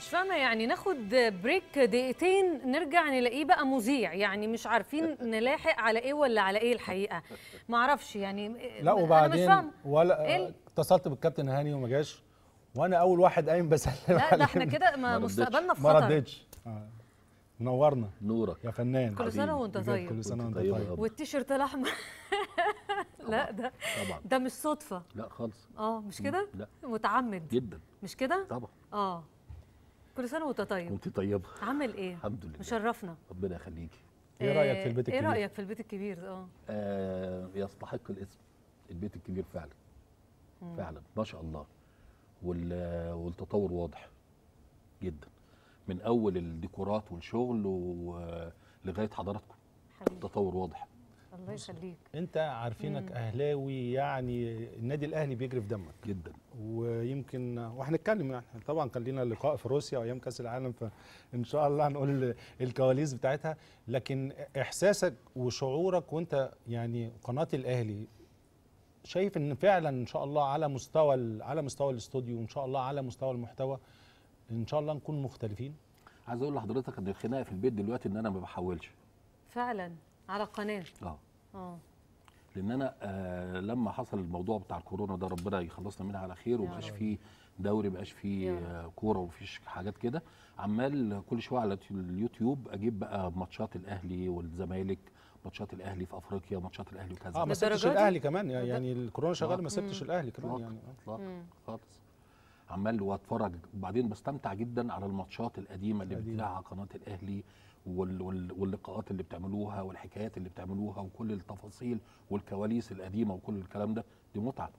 مش فاهمه يعني ناخد بريك دقيقتين نرجع نلاقيه بقى مذيع يعني مش عارفين نلاحق على ايه ولا على ايه الحقيقه ما اعرفش يعني لا وبعدين ولا إيه اتصلت بالكابتن هاني وما جاش وانا اول واحد قايم بسلم لا ده احنا كده مستقبلنا في خطر ما ردتش منورنا آه. نورك يا فنان كل سنه وانت طيب كل سنه وانت طيب, طيب. والتيشيرت الاحمر لا ده طبعا ده مش صدفه لا خالص اه مش كده لا متعمد جدا مش كده طبعا اه كل سنه وانت طيب وانت طيبه عامل ايه الحمد لله مشرفنا ربنا يخليكي ايه رايك في البيت ايه الكبير ايه رايك في البيت الكبير اه. اه يستحق الاسم البيت الكبير فعلا مم. فعلا ما شاء الله والتطور واضح جدا من اول الديكورات والشغل لغايه حضراتكم التطور واضح الله يخليك انت عارفينك اهلاوي يعني النادي الاهلي بيجري في دمك جدا ويمكن وهنتكلم يعني، احنا طبعا كان لينا لقاء في روسيا وايام كاس العالم فان شاء الله هنقول الكواليس بتاعتها لكن احساسك وشعورك وانت يعني قناه الاهلي شايف ان فعلا ان شاء الله على مستوى على مستوى الاستوديو وان شاء الله على مستوى المحتوى ان شاء الله نكون مختلفين عايز اقول لحضرتك ان الخناقه في البيت دلوقتي ان انا ما بحولش فعلا على القناه اه اه لان انا آه لما حصل الموضوع بتاع الكورونا ده ربنا يخلصنا منها على خير ومبقاش فيه دوري مبقاش فيه آه كوره ومفيش حاجات كده عمال كل شويه على اليوتيوب اجيب بقى ماتشات الاهلي والزمالك ماتشات الاهلي في افريقيا ماتشات الاهلي وكذا اه ما سبتش الاهلي كمان يعني الكورونا شغال ما آه. سبتش الاهلي كمان يعني آه. خالص عمال واتفرج وبعدين بستمتع جدا على الماتشات القديمه اللي بتلعبها قناه الاهلي وال وال واللقاءات اللي بتعملوها والحكايات اللي بتعملوها وكل التفاصيل والكواليس القديمه وكل الكلام ده دي متعه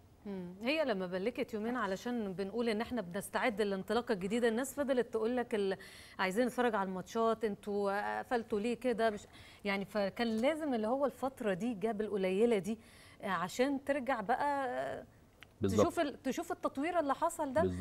هي لما بلكت يومين علشان بنقول ان احنا بنستعد للانطلاقه الجديده الناس فضلت تقول لك ال... عايزين نتفرج على الماتشات انتوا قفلتوا ليه كده مش يعني فكان لازم اللي هو الفتره دي جاب القليله دي آه، عشان ترجع بقى آه، بالزبط. تشوف ال... تشوف التطوير اللي حصل ده بالزبط.